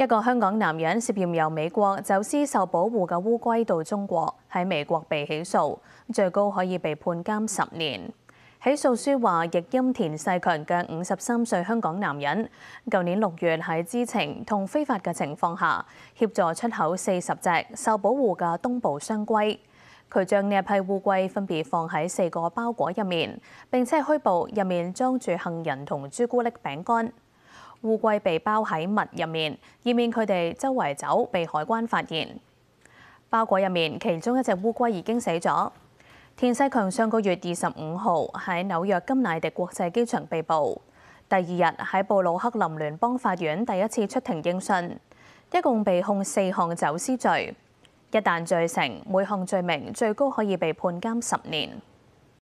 一個香港男人涉嫌由美國走私受保護嘅烏龜到中國，喺美國被起訴，最高可以被判監十年。起訴書話，亦因田世強嘅五十三歲香港男人，舊年六月喺知情同非法嘅情況下，協助出口四十隻受保護嘅東部箱龜。佢將一批烏龜分別放喺四個包裹入面，並且虛報入面裝住杏仁同朱古力餅乾。烏龜被包喺物入面，以免佢哋周圍走被海關發現。包裹入面，其中一隻烏龜已經死咗。田世強上個月二十五號喺紐約金乃迪國際機場被捕，第二日喺布魯克林聯邦法院第一次出庭應訊，一共被控四項走私罪。一旦罪成，每項罪名最高可以被判監十年。